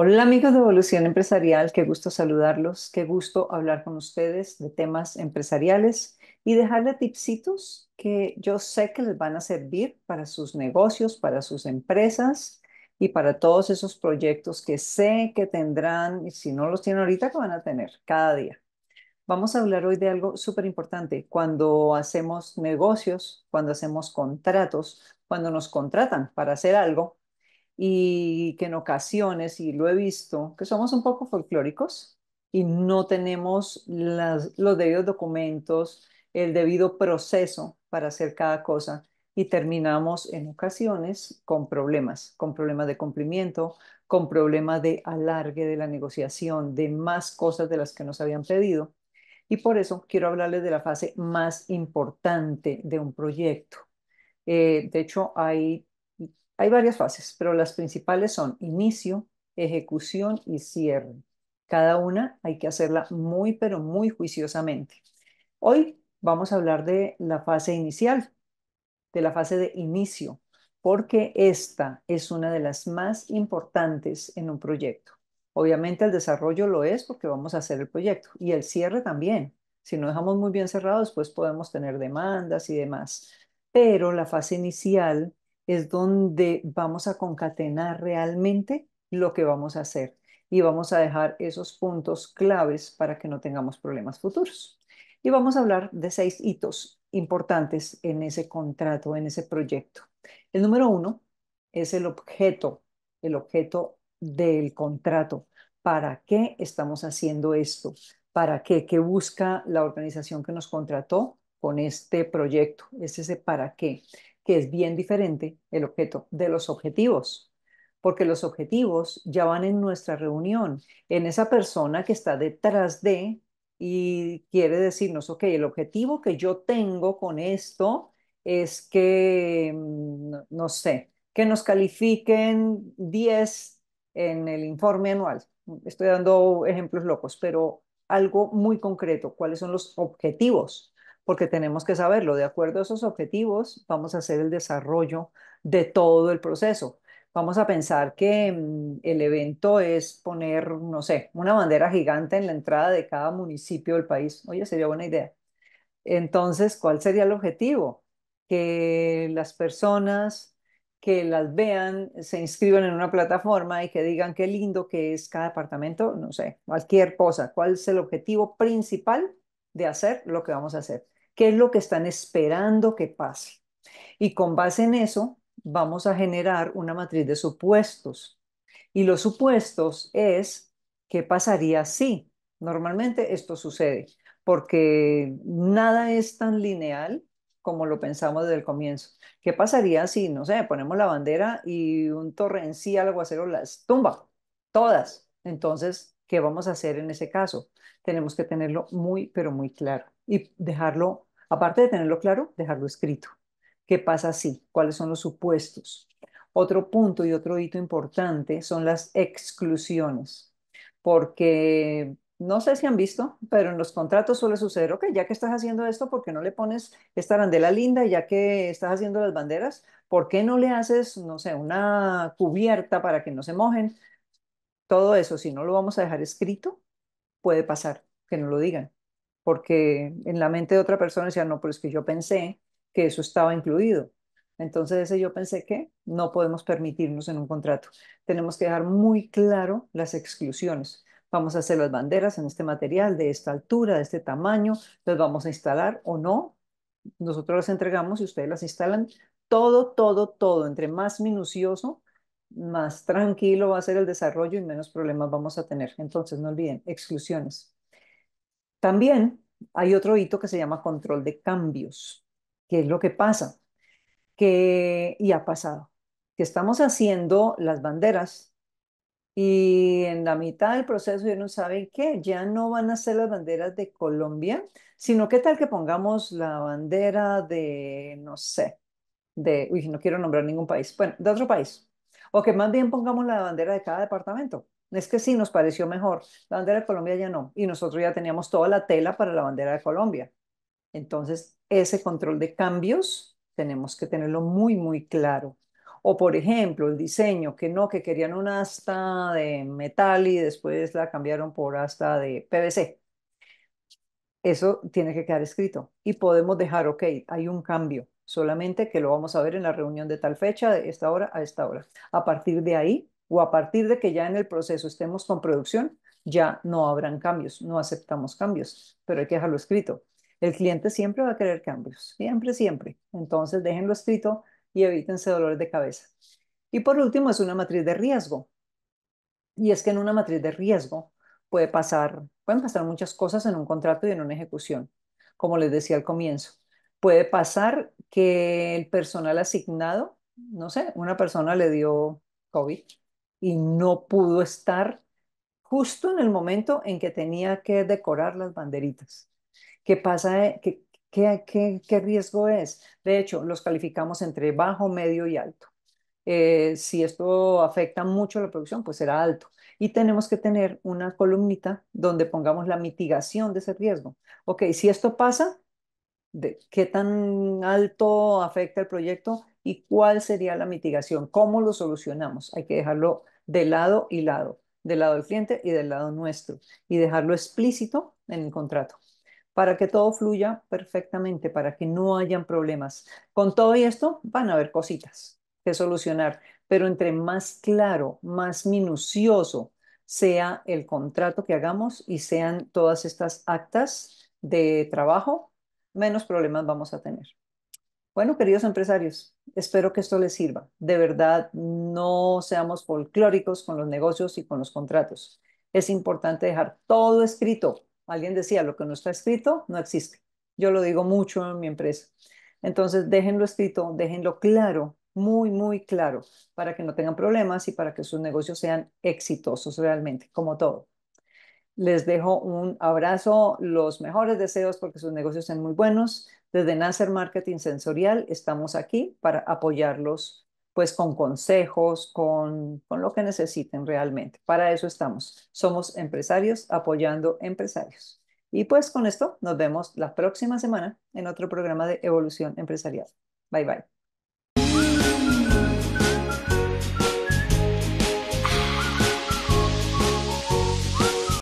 Hola amigos de Evolución Empresarial, qué gusto saludarlos, qué gusto hablar con ustedes de temas empresariales y dejarle tipsitos que yo sé que les van a servir para sus negocios, para sus empresas y para todos esos proyectos que sé que tendrán y si no los tienen ahorita que van a tener cada día. Vamos a hablar hoy de algo súper importante. Cuando hacemos negocios, cuando hacemos contratos, cuando nos contratan para hacer algo, y que en ocasiones, y lo he visto, que somos un poco folclóricos y no tenemos los debidos documentos, el debido proceso para hacer cada cosa y terminamos en ocasiones con problemas, con problemas de cumplimiento, con problemas de alargue de la negociación, de más cosas de las que nos habían pedido. Y por eso quiero hablarles de la fase más importante de un proyecto. Eh, de hecho, hay hay varias fases, pero las principales son inicio, ejecución y cierre. Cada una hay que hacerla muy, pero muy juiciosamente. Hoy vamos a hablar de la fase inicial, de la fase de inicio, porque esta es una de las más importantes en un proyecto. Obviamente el desarrollo lo es porque vamos a hacer el proyecto y el cierre también. Si no dejamos muy bien cerrado, después pues podemos tener demandas y demás. Pero la fase inicial es donde vamos a concatenar realmente lo que vamos a hacer y vamos a dejar esos puntos claves para que no tengamos problemas futuros. Y vamos a hablar de seis hitos importantes en ese contrato, en ese proyecto. El número uno es el objeto, el objeto del contrato. ¿Para qué estamos haciendo esto? ¿Para qué? ¿Qué busca la organización que nos contrató con este proyecto? Es ese para qué que es bien diferente el objeto de los objetivos, porque los objetivos ya van en nuestra reunión, en esa persona que está detrás de y quiere decirnos, ok, el objetivo que yo tengo con esto es que, mm, no, sé, que nos califiquen 10 en el informe anual. Estoy dando ejemplos locos, pero algo muy concreto, cuáles son los objetivos porque tenemos que saberlo. De acuerdo a esos objetivos, vamos a hacer el desarrollo de todo el proceso. Vamos a pensar que mm, el evento es poner, no sé, una bandera gigante en la entrada de cada municipio del país. Oye, sería buena idea. Entonces, ¿cuál sería el objetivo? Que las personas que las vean, se inscriban en una plataforma y que digan qué lindo que es cada departamento. no sé, cualquier cosa. ¿Cuál es el objetivo principal de hacer lo que vamos a hacer? qué es lo que están esperando que pase. Y con base en eso, vamos a generar una matriz de supuestos. Y los supuestos es qué pasaría si. Normalmente esto sucede porque nada es tan lineal como lo pensamos desde el comienzo. ¿Qué pasaría si, no sé, ponemos la bandera y un torrencial aguacero las tumba? Todas. Entonces, ¿qué vamos a hacer en ese caso? Tenemos que tenerlo muy, pero muy claro y dejarlo Aparte de tenerlo claro, dejarlo escrito. ¿Qué pasa así? ¿Cuáles son los supuestos? Otro punto y otro hito importante son las exclusiones, porque no sé si han visto, pero en los contratos suele suceder, ok, ya que estás haciendo esto, ¿por qué no le pones esta arandela linda? Ya que estás haciendo las banderas, ¿por qué no le haces, no sé, una cubierta para que no se mojen? Todo eso, si no lo vamos a dejar escrito, puede pasar que no lo digan porque en la mente de otra persona decía, no, pero es que yo pensé que eso estaba incluido. Entonces ese yo pensé que no podemos permitirnos en un contrato. Tenemos que dejar muy claro las exclusiones. Vamos a hacer las banderas en este material, de esta altura, de este tamaño, las vamos a instalar o no. Nosotros las entregamos y ustedes las instalan. Todo, todo, todo. Entre más minucioso, más tranquilo va a ser el desarrollo y menos problemas vamos a tener. Entonces, no olviden, exclusiones. También hay otro hito que se llama control de cambios, que es lo que pasa, que y ha pasado, que estamos haciendo las banderas y en la mitad del proceso ya no saben qué, ya no van a ser las banderas de Colombia, sino qué tal que pongamos la bandera de, no sé, de, uy, no quiero nombrar ningún país, bueno, de otro país, o que más bien pongamos la bandera de cada departamento es que sí, nos pareció mejor. La bandera de Colombia ya no. Y nosotros ya teníamos toda la tela para la bandera de Colombia. Entonces, ese control de cambios tenemos que tenerlo muy, muy claro. O, por ejemplo, el diseño, que no, que querían una asta de metal y después la cambiaron por asta de PVC. Eso tiene que quedar escrito y podemos dejar, ok, hay un cambio, solamente que lo vamos a ver en la reunión de tal fecha, de esta hora a esta hora. A partir de ahí, o a partir de que ya en el proceso estemos con producción, ya no habrán cambios, no aceptamos cambios, pero hay que dejarlo escrito. El cliente siempre va a querer cambios, siempre, siempre. Entonces déjenlo escrito y evítense dolores de cabeza. Y por último es una matriz de riesgo. Y es que en una matriz de riesgo puede pasar, pueden pasar muchas cosas en un contrato y en una ejecución, como les decía al comienzo. Puede pasar que el personal asignado, no sé, una persona le dio COVID y no pudo estar justo en el momento en que tenía que decorar las banderitas. ¿Qué pasa? ¿Qué, qué, riesgo es? De hecho, los calificamos entre bajo, medio y alto. Eh, si esto afecta mucho la producción, pues será alto. Y tenemos que tener una columnita donde pongamos la mitigación de ese riesgo. Ok, si esto pasa, de qué tan alto afecta el proyecto y cuál sería la mitigación, cómo lo solucionamos. Hay que dejarlo de lado y lado, del lado del cliente y del lado nuestro, y dejarlo explícito en el contrato para que todo fluya perfectamente, para que no hayan problemas. Con todo esto van a haber cositas que solucionar, pero entre más claro, más minucioso sea el contrato que hagamos y sean todas estas actas de trabajo, menos problemas vamos a tener. Bueno, queridos empresarios, espero que esto les sirva. De verdad, no seamos folclóricos con los negocios y con los contratos. Es importante dejar todo escrito. Alguien decía, lo que no está escrito no existe. Yo lo digo mucho en mi empresa. Entonces, déjenlo escrito, déjenlo claro, muy, muy claro, para que no tengan problemas y para que sus negocios sean exitosos realmente, como todo. Les dejo un abrazo, los mejores deseos porque sus negocios son muy buenos. Desde Nacer Marketing Sensorial estamos aquí para apoyarlos pues con consejos, con, con lo que necesiten realmente. Para eso estamos. Somos empresarios apoyando empresarios. Y pues con esto nos vemos la próxima semana en otro programa de Evolución Empresarial. Bye bye.